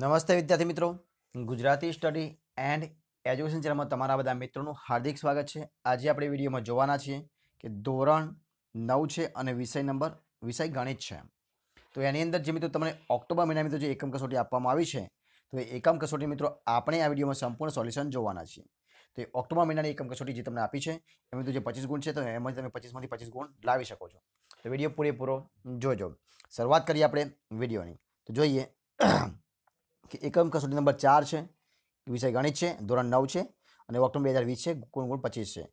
નમસ્તે વિદ્યાર્થી મિત્રો ગુજરાતી સ્ટડી એન્ડ એજ્યુકેશન ચેનલમાં તમારા બધા મિત્રોનું હાર્દિક સ્વાગત છે આજે આપણે વિડીયોમાં જોવાના છીએ કે ધોરણ નવ છે અને વિષય નંબર વિષય ગણિત છે તો એની અંદર જે મિત્રો તમને ઓક્ટોબર મહિના મિત્રો જે એકમ કસોટી આપવામાં આવી છે તો એ એકમ કસોટી મિત્રો આપણે આ વિડીયોમાં સંપૂર્ણ સોલ્યુશન જોવાના છીએ તો એ ઓક્ટોબર મહિનાની એકમ કસોટી જે તમને આપી છે એમાં તો જે પચીસ ગુણ છે તો એમાં તમે પચીસમાંથી પચીસ ગુણ લાવી શકો છો તો વિડીયો પૂરેપૂરો જોજો શરૂઆત કરીએ આપણે વિડીયોની તો જોઈએ કે એકમ કસોટી નંબર ચાર છે વિષય ગણિત છે ધોરણ નવ છે અને ઓક્ટોબર બે હજાર વીસ છે ગુણ કુણ પચીસ છે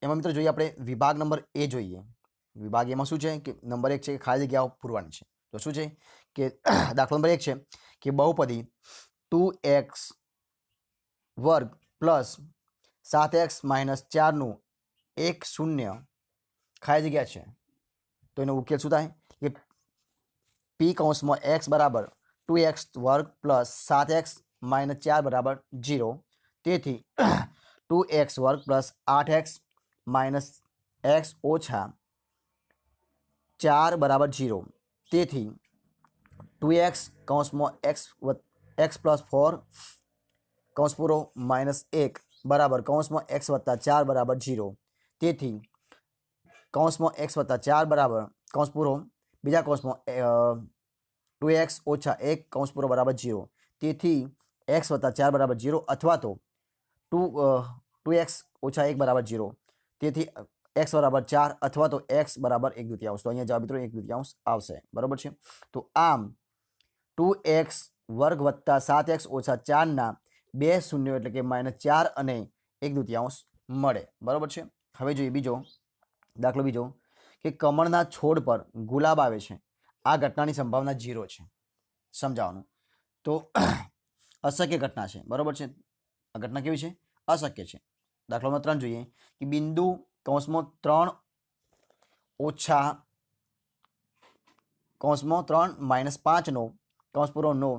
એમાં મિત્રો જોઈએ આપણે વિભાગ નંબર એ જોઈએ વિભાગ એમાં શું છે કે નંબર એક છે કે ખાલી જગ્યાઓ પૂરવાની છે તો શું છે કે દાખલો નંબર એક છે કે બહુપદી ટુ એક્સ વર્ગ પ્લસ સાત એક્સ માઇનસ ચારનું એક શૂન્ય ખાલી જગ્યા છે તો એનો ઉકેલ શું થાય કે પી કૌંસમાં એક્સ બરાબર 2x² + 7x - 4 = 0 તેથી 2x² + 8x - x - 4 = 0 તેથી 2x (x + 4) - 1 = (x + 4) = 0 તેથી (x + 4) = (બીજા કોસ્મો ટુ એક્સ ઓછા એક કૌંસ પૂરો બરાબર જીરો તેથી એક્સ વત્તા ચાર બરાબર જીરો અથવા તો ટુ ટુ એક્સ ઓછા એક બરાબર જીરો તેથી એક્સ બરાબર ચાર અથવા તો એક્સ બરાબર એક દ્વિતીયાંશ તો અહીંયા જવાબ મિત્રો એક દ્વિતીયાંશ આવશે બરાબર છે તો આમ ટુ એક્સ વર્ગ વત્તા સાત એક્સ ઓછા ચારના બે શૂન્યો એટલે કે માઇનસ ચાર અને એક દ્વિતીયાંશ મળે બરાબર છે હવે જોઈએ બીજો દાખલો બીજો કે કમળના છોડ પર ગુલાબ આવે છે આ ઘટનાની સંભાવના ઝીરો છે સમજાવવાનું તો અશક્ય ઘટના છે બરાબર છે આ ઘટના કેવી છે અશક્ય છે દાખલો ત્રણ જોઈએ કે બિંદુ કૌંસમાં ત્રણ ઓછા કૌંસમાં ત્રણ માઇનસ પાંચનો કૌંસ પૂરો નો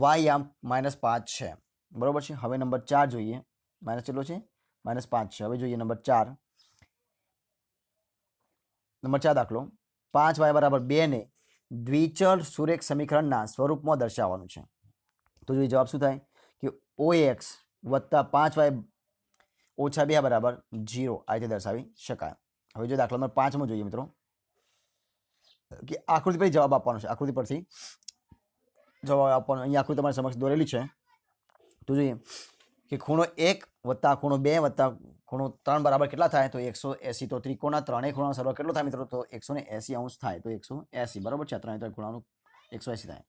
વાય આમ માઇનસ પાંચ છે બરાબર છે હવે નંબર ચાર જોઈએ માઇનસ કેટલો છે માઇનસ પાંચ છે હવે જોઈએ નંબર ચાર નંબર ચાર દાખલો પાંચ વાય બરાબર બેને દ્વિચલ સુરેખ સમીકરણના સ્વરૂપમાં દર્શાવવાનું છે તો જોઈએ જવાબ શું થાય કે ઓ એક્સ વત્તા પાંચ વાય ઓછા બે બરાબર જીરો આ રીતે દર્શાવી શકાય હવે જો દાખલા નંબર પાંચમાં જોઈએ મિત્રો કે આકૃતિ પર જવાબ આપવાનો છે આકૃતિ પરથી જવાબ આપવાનો અહીં આકૃતિ તમારી સમક્ષ દોરેલી છે તો જોઈએ કે ખૂણો એક વત્તા ખૂણો બે વત્તા ખૂણો ત્રણ બરાબર કેટલા થાય તો એકસો એસી તો ત્રિકોણના ત્રણેય ખૂણાનો સરવાળો કેટલો થાય મિત્રો તો એકસો ને એસી અંશ થાય તો એકસો એસી બરાબર છે ત્રણે ત્રણ ખૂણાનું એકસો એસી થાય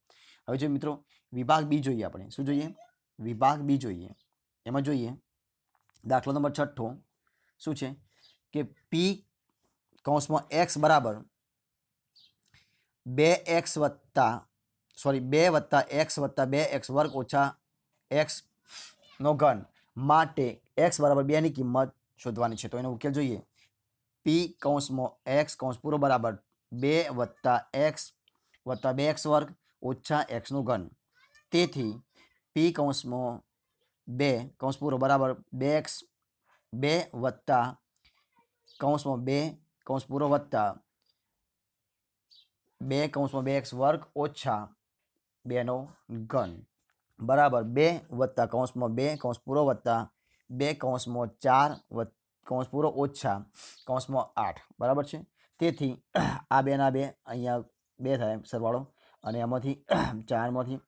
હવે જોઈએ મિત્રો વિભાગ બી જોઈએ આપણે શું જોઈએ વિભાગ બી જોઈએ એમાં જોઈએ દાખલો નંબર છઠ્ઠો શું છે કે પી કૌંસમાં એક્સ બરાબર બે એક્સ વત્તા સોરી બે વત્તા એક્સ વત્તા બે એક્સ વર્ગ ઓછા એક્સ નો ઘન માટે x = 2 की कीमत શોધવાની છે તો એને ઉકેલ જોઈએ p (x) = 2 + x + 2x² - x³ તેથી p (2) = 2x 2 + (2)² + 2(2x²) - 2 નો ઘન = 2 + (2)² + બે કૌંસમાં ચાર કૌંસ પૂરો ઓછા કૌંસમાં આઠ બરાબર છે તેથી આ બેના બે અહીંયા બે થાય સરવાળો અને એમાંથી ચારમાંથી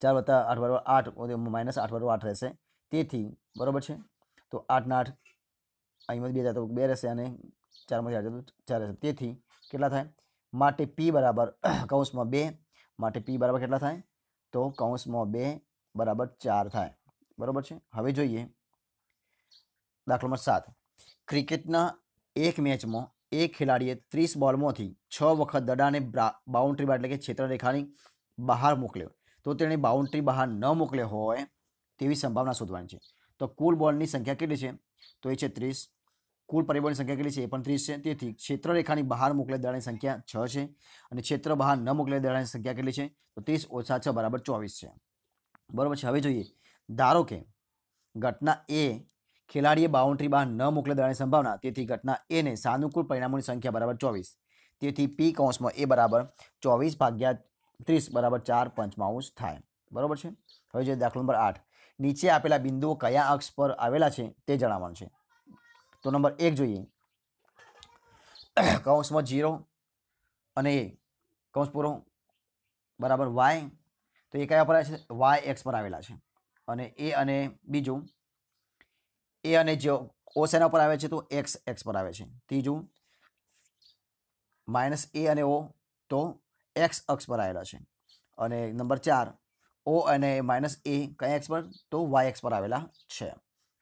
ચાર વત્તા આઠ બરાબર આઠ માઇનસ આઠ બરાબર આઠ રહેશે તેથી બરાબર છે તો આઠના આઠ અહીંમાંથી બે થાય તો બે રહેશે અને ચારમાંથી આઠ તો ચાર રહેશે તેથી કેટલા થાય માટે પી બરાબર કૌંસમાં બે માટે પી બરાબર કેટલા થાય તો કૌંસમાં બે બરાબર ચાર થાય બરાબર છે હવે જોઈએ દાખલો નંબર સાત ક્રિકેટના એક મેચમાં એક ખેલાડીએ ત્રીસ બોલમાંથી છ વખત દડાને બાઉન્ડ્રી એટલે કે ક્ષેત્રરેખાની બહાર મોકલ્યો તો તેણે બાઉન્ડ્રી બહાર ન મોકલ્યો હોય તેવી સંભાવના શોધવાની છે તો કુલ બોલની સંખ્યા કેટલી છે તો એ છે ત્રીસ કુલ પરિબળની સંખ્યા કેટલી છે એ પણ ત્રીસ છે તેથી ક્ષેત્રરેખાની બહાર મોકલે દડાની સંખ્યા છ છે અને ક્ષેત્ર બહાર ન મોકલે દડાની સંખ્યા કેટલી છે તો ત્રીસ ઓછા છ બરાબર ચોવીસ છે બરાબર છે હવે જોઈએ ધારો કે ઘટના એ ખેલાડીએ બાઉન્ડ્રી બહાર ન મોકલી દેવાની સંભાવના તેથી ઘટના એને સાનુકૂળ પરિણામોની સંખ્યા બરાબર ચોવીસ તેથી પી કૌંસમાં એ બરાબર ચોવીસ ભાગ્યા ત્રીસ બરાબર ચાર પંચમાંશ થાય બરાબર છે હવે જે દાખલો નંબર આઠ નીચે આપેલા બિંદુઓ કયા અક્ષ પર આવેલા છે તે જણાવવાનું છે તો નંબર એક જોઈએ કૌંસમાં જીરો અને એ કૌંસ પૂરો બરાબર વાય તો એ કયા પર છે વાય એક્સ પર આવેલા છે અને એ અને બીજું એ અને જો ઓ શેના પર આવે છે તો એક્સ એક્સ પર આવે છે ત્રીજું માઇનસ એ અને ઓ તો એક્સ અક્ષ પર આવેલા છે અને નંબર ચાર ઓ અને માઇનસ એ કયા એક્સ પર તો વાય એક્સ પર આવેલા છે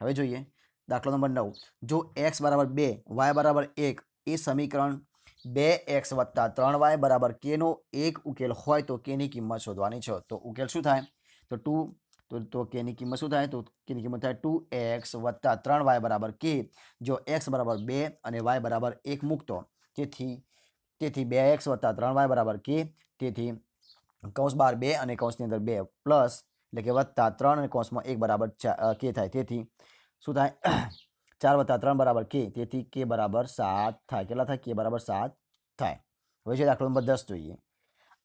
હવે જોઈએ દાખલો નંબર નવ જો એક્સ બરાબર બે વાય બરાબર એક એ સમીકરણ બે એક્સ વત્તા ત્રણ વાય બરાબર કેનો એક ઉકેલ હોય તો કેની કિંમત શોધવાની છે તો ઉકેલ શું થાય તો ટુ तो तो केने कीमसुदा है तो केने कीम था 2x + 3y = k जो x = 2 અને y = 1 મુક તો તેથી તેથી 2x + 3y = k તેથી (2 અને )2 + એટલે કે + 3 અને (1 = k થાય તેથી સુ થાય 4 + 3 = k તેથી k = 7 था કેલા تھا k = 7 થાય હવે જે આંકડા નંબર 10 તો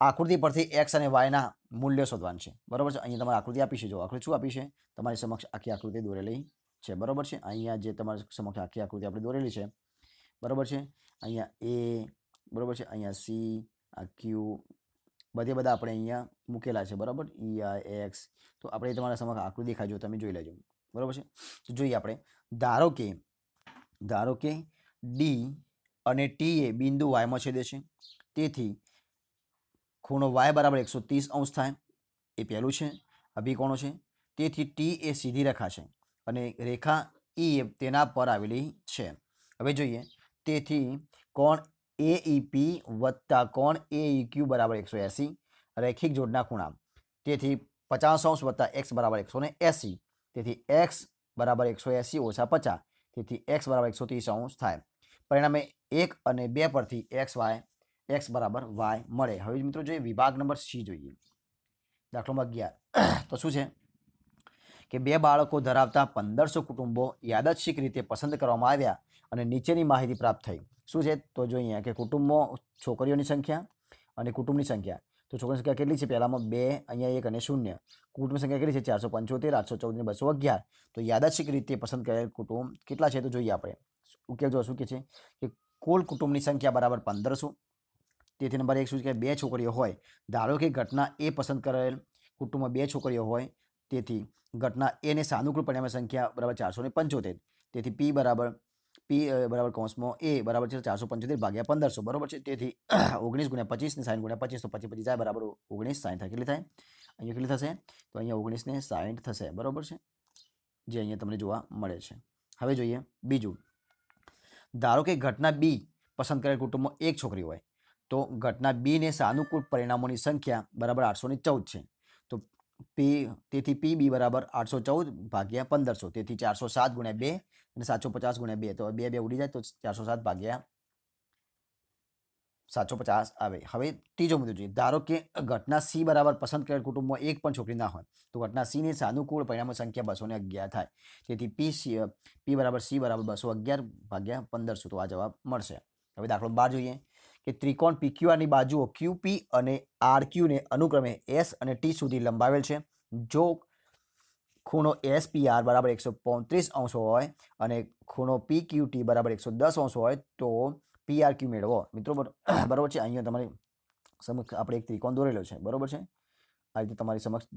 આકૃતિ પરથી એક્સ અને વાયના મૂલ્યો શોધવાનું છે બરાબર છે અહીંયા તમારે આકૃતિ આપી છે જો આકૃતિ શું આપી છે તમારી સમક્ષ આખી આકૃતિ દોરેલી છે બરાબર છે અહીંયા જે તમારી સમક્ષ આખી આકૃતિ આપણે દોરેલી છે બરાબર છે અહીંયા એ બરાબર છે અહીંયા સી આ ક્યુ બધે બધા આપણે અહીંયા મૂકેલા છે બરાબર ઈ e, આઈ એક્સ તો આપણે તમારા સમક્ષ આકૃતિ દેખાય જો તમે જોઈ લેજો બરાબર છે તો જોઈએ આપણે ધારો કે ધારો કે ડી અને ટી એ બિંદુ વાયમાં છેદે છે તેથી ખૂણો વાય બરાબર એકસો ત્રીસ અંશ થાય એ પહેલું છે અભિકોણો છે તેથી ટી એ સીધી રેખા છે અને રેખા ઈ e એ તેના પર આવેલી છે હવે જોઈએ તેથી કોણ એ ઈપી e વત્તા કોણ એ ઈક્યુ e બરાબર એકસો એંસી રેખિક જોડના ખૂણા તેથી પચાસ અંશ વત્તા એક્સ બરાબર એકસો ને એંસી તેથી એક્સ બરાબર એકસો એસી ઓછા પચાસ તેથી એક્સ બરાબર એકસો ત્રીસ અંશ થાય પરિણામે એક અને બે પરથી એક્સ વાય એક્સ બરાબર વાય મળે હવે મિત્રો જોઈએ વિભાગ નંબર સી જોઈએ દાખલોમાં અગિયાર તો શું છે કે બે બાળકો ધરાવતા પંદરસો કુટુંબો યાદચ્છિક રીતે પસંદ કરવામાં આવ્યા અને નીચેની માહિતી પ્રાપ્ત થઈ શું છે તો જો અહીંયા કે કુટુંબો છોકરીઓની સંખ્યા અને કુટુંબની સંખ્યા તો છોકરીની સંખ્યા કેટલી છે પહેલામાં બે અહીંયા એક અને શૂન્ય કુટુંબ સંખ્યા કેટલી છે ચારસો પંચોતેર આઠસો ચૌદ ને બસો અગિયાર તો યાદચ્છિક રીતે પસંદ કરેલ કુટુંબ કેટલા છે તો જોઈએ આપણે ઉકેલ જો શું કે છે કે કુલ કુટુંબની સંખ્યા બરાબર પંદરસો તેથી નંબર એક શું છે કે બે છોકરીઓ હોય ધારો કે ઘટના એ પસંદ કરેલ કુટુંબમાં બે છોકરીઓ હોય તેથી ઘટના એને સાનુકૂળ પરિણામે સંખ્યા બરાબર ચારસો ને પંચોતેર તેથી પી બરાબર પી બરાબર કૌંસમાં એ બરાબર છે ચારસો પંચોતેર ભાગ્યા પંદરસો બરાબર છે તેથી ઓગણીસ ગુણ્યા પચીસ ને સાઠ ગુણ્યા પચીસ તો પચીસ પચીસ જાય બરાબર ઓગણીસ સાઠ કેટલી થાય અહીંયા કેટલી થશે તો અહીંયા ઓગણીસ ને સાઠ થશે બરાબર છે જે અહીંયા તમને જોવા મળે છે હવે જોઈએ બીજું ધારો કે ઘટના બી પસંદ કરેલ કુટુંબમાં એક છોકરી હોય તો ઘટના બીને સાનુકૂળ પરિણામોની સંખ્યા બરાબર આઠસો ને ચૌદ છે તો પી તેથી પી બી બરાબર આઠસો ચૌદ ભાગ્યા પંદરસો તેથી ચારસો સાત ગુણ્યા બે અને સાતસો પચાસ ગુણ્યા બે તો બે બે ઉડી જાય તો ચારસો સાત ભાગ્યા સાતસો પચાસ આવે હવે ત્રીજો મુદ્દો જોઈએ ધારો કે ઘટના સી બરાબર પસંદ કરેલ કુટુંબમાં એક પણ છોકરી ના હોય તો ઘટના સી સીની સાનુકૂળ પરિણામો સંખ્યા બસો ને અગિયાર થાય તેથી પી સી પી બરાબર સી બરાબર બસો અગિયાર ભાગ્યા પંદરસો તો આ જવાબ મળશે હવે દાખલો બાર જોઈએ કે ત્રિકોણ પીક્યુઆરની બાજુઓ ક્યુપી અને આર આરક્યુને અનુક્રમે એસ અને ટી સુધી લંબાવેલ છે જો ખૂણો એસ પી આર બરાબર એકસો પોત્રીસ અંશો હોય અને ખૂણો પી ક્યુ ટી બરાબર એકસો દસ અંશો હોય તો પી આર ક્યુ મેળવો મિત્રો બરાબર છે અહીંયા તમારી સમક્ષ આપણે એક ત્રિકોણ દોરેલો છે બરાબર છે આ રીતે તમારી સમક્ષ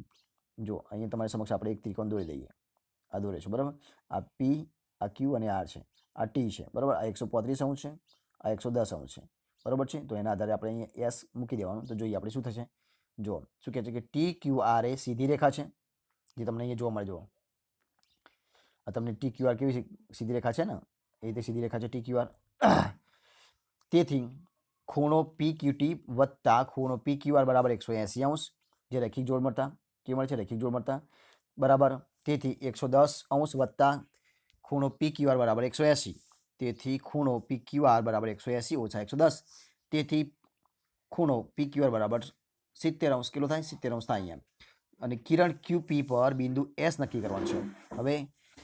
જો અહીંયા તમારી સમક્ષ આપણે એક ત્રિકોણ દોરી દઈએ આ દોરે છે બરાબર આ પી આ ક્યુ અને આર છે આ ટી છે બરાબર આ એકસો પોત્રીસ અંશ છે આ એકસો દસ અંશ છે બરાબર છે તો એના આધારે આપણે અહીંયા એસ મૂકી દેવાનું તો જોઈએ આપણે શું થશે જો શું કહે છે કે ટી ક્યુ આર એ સીધી રેખા છે જે તમને અહીંયા જોવા મળે જુઓ આ તમને ટી ક્યુ આર કેવી સીધી રેખા છે ને એ રીતે સીધી રેખા છે ટી ક્યુ આર તેથી ખૂણો પી ક્યુ ટી વત્તા ખૂણો પી ક્યુ આર બરાબર એકસો એંસી અંશ જે રેખિક જોડ મળતા કે મળે છે રેખિક જોડ મળતા બરાબર તેથી એકસો દસ અંશ વત્તા ખૂણો પી ક્યુ આર બરાબર એકસો એંસી તેથી ખૂણો પી ક્યુ આર બરાબર એકસો એંસી ઓછા એકસો દસ તેથી ખૂણો પી ક્યુ આર બરાબર સિત્તેર અંશ કેટલો થાય સિત્તેર અંશ થાય અહીંયા અને કિરણ ક્યુપી પર બિંદુ એસ નક્કી કરવાનું છે હવે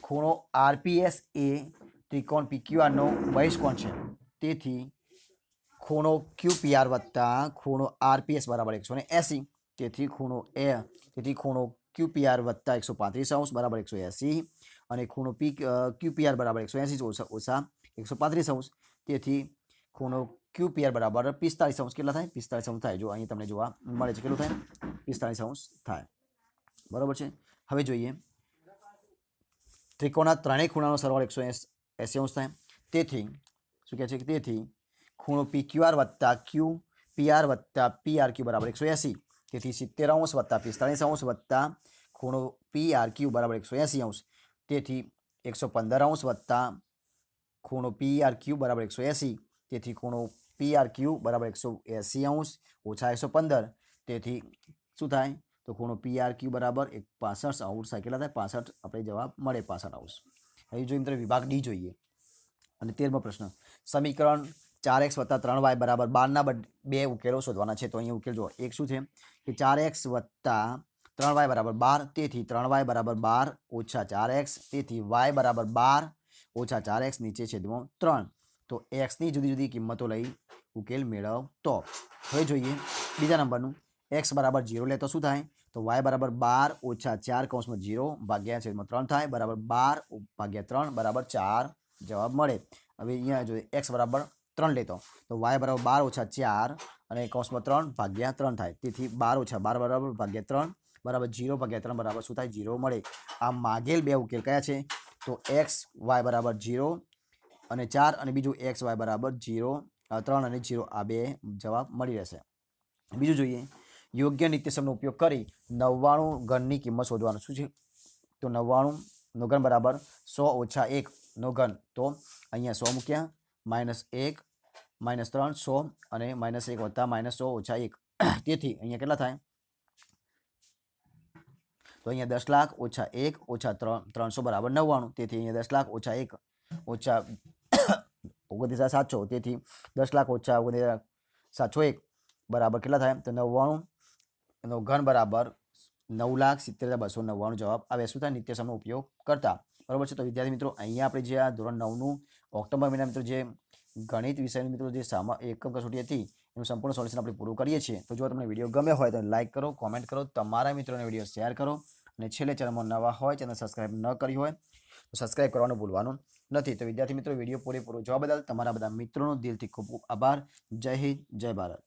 ખૂણો આરપીએસ એ ત્રિકોણ પી પીક્યુઆરનો બહિષ્કોણ છે તેથી ખૂણો ક્યુપીઆર વત્તા ખૂણો આરપીએસ બરાબર એકસો ને એંસી તેથી ખૂણો એ તેથી ખૂણો ક્યુપીઆર વત્તા એકસો પાંત્રીસ અંશ બરાબર એકસો એંસી અને ખૂણો પી ક્યુપીઆર બરાબર એકસો એંસી ઓછા ઓછા એકસો પાંત્રીસ અંશ તેથી ખૂણો ક્યુ પીઆર બરાબર પિસ્તાળીસ અંશ કેટલા થાય પિસ્તાળીસ અંશ થાય જો અહીં તમને જોવા મળે છે કેટલું થાય પિસ્તાળીસ અંશ થાય બરાબર છે હવે જોઈએ ત્રિકોણના ત્રણેય ખૂણાનો સરવાળો એકસો એંસી અંશ થાય તેથી શું કહે છે કે તેથી ખૂણો પી ક્યુઆર વત્તા ક્યુ પીઆર વત્તા પીઆર ક્યુ બરાબર એકસો એંસી તેથી સિત્તેર અંશ વત્તા પિસ્તાળીસ અંશ વત્તા ખૂણો પીઆર ક્યુ બરાબર એકસો એંસી અંશ તેથી એકસો પંદર અંશ વત્તા ખૂણો પી આર ક્યુ બરાબર એકસો એંસી તેથી ખૂણો પી આર ક્યુ બરાબર એકસો એંસી અંશ ઓછા એકસો પંદર તેથી શું થાય તો ખૂણો પી આર ક્યુ બરાબર એક પાસઠ આઉટ કેટલા થાય પાસઠ આપણે જવાબ મળે પાસઠ આઉટ હવે જોઈએ મિત્રો વિભાગ ડી જોઈએ અને તેરમો પ્રશ્ન સમીકરણ ચાર એક્સ વત્તા ત્રણ વાય બરાબર બારના બે ઉકેલો શોધવાના છે તો અહીંયા ઉકેલ જો એક શું છે કે ચાર એક્સ વત્તા ત્રણ વાય બરાબર બાર તેથી ત્રણ વાય બરાબર બાર ઓછા ચાર એક્સ તેથી વાય બરાબર બાર ઓછા ચાર એક્સ નીચે છેદમાં ત્રણ તો એક્સની જુદી જુદી કિંમતો લઈ ઉકેલ મેળવતો હવે જોઈએ બીજા નંબરનું એક્સ બરાબર જીરો લે તો શું થાય તો વાય બરાબર બાર ઓછા ચાર કૌંસમાં જીરો ભાગ્યા છેદમાં ત્રણ થાય બરાબર બાર ભાગ્યા ત્રણ બરાબર ચાર જવાબ મળે હવે અહીંયા જોઈએ એક્સ બરાબર ત્રણ લેતો તો વાય બરાબર બાર ઓછા ચાર અને કૌંસમાં ત્રણ ભાગ્યા ત્રણ થાય તેથી બાર ઓછા બાર બરાબર ભાગ્યા ત્રણ બરાબર જીરો ભાગ્યા ત્રણ બરાબર શું થાય જીરો મળે આ માગેલ બે ઉકેલ કયા છે તો એક્સ વાય બરાબર જીરો અને ચાર અને બીજું એક્સ વાય બરાબર જીરો ત્રણ અને જીરો આ બે જવાબ મળી રહેશે બીજું જોઈએ યોગ્ય નિત્યસમનો ઉપયોગ કરી નવ્વાણું ઘનની કિંમત શોધવાનું શું છે તો નવ્વાણું નો ઘન બરાબર સો ઓછા એક નો ઘન તો અહીંયા સો મૂક્યા માઇનસ એક માઇનસ ત્રણ સો અને માઇનસ એક વત્તા માઇનસ સો ઓછા એક તેથી અહીંયા કેટલા થાય તો અહીંયા દસ લાખ ઓછા એક ઓછા ત્રણ ત્રણસો બરાબર નવ્વાણું તેથી અહીંયા દસ લાખ ઓછા એક ઓછા ઓગણત્રીસ હજાર સાતસો તેથી દસ લાખ ઓછા ઓગણત્રીસ હજાર સાતસો એક બરાબર કેટલા થાય તો નવ્વાણું એનો ઘન બરાબર નવ લાખ સિત્તેર હજાર બસો નવ્વાણું જવાબ આવે શું થાય નિત્યસમનો ઉપયોગ કરતા બરાબર છે તો વિદ્યાર્થી મિત્રો અહીંયા આપણે જે આ ધોરણ નવનું ઓક્ટોબર મહિના મિત્રો જે ગણિત વિષયની મિત્રો જે સામા એકમ કસોટી હતી એનું સંપૂર્ણ સોલ્યુશન આપણે પૂરું કરીએ છીએ તો જો તમને વિડીયો ગમ્યો હોય તો લાઇક કરો કોમેન્ટ કરો તમારા મિત્રોને વિડીયો શેર કરો અને છેલ્લે ચેનલમાં નવા હોય ચેનલ સબસ્ક્રાઇબ ન કરી હોય તો સબસ્ક્રાઇબ કરવાનું ભૂલવાનું નથી તો વિદ્યાર્થી મિત્રો વિડીયો પૂરેપૂરો જોવા બદલ તમારા બધા મિત્રોનો દિલથી ખૂબ આભાર જય હિન્દ જય ભારત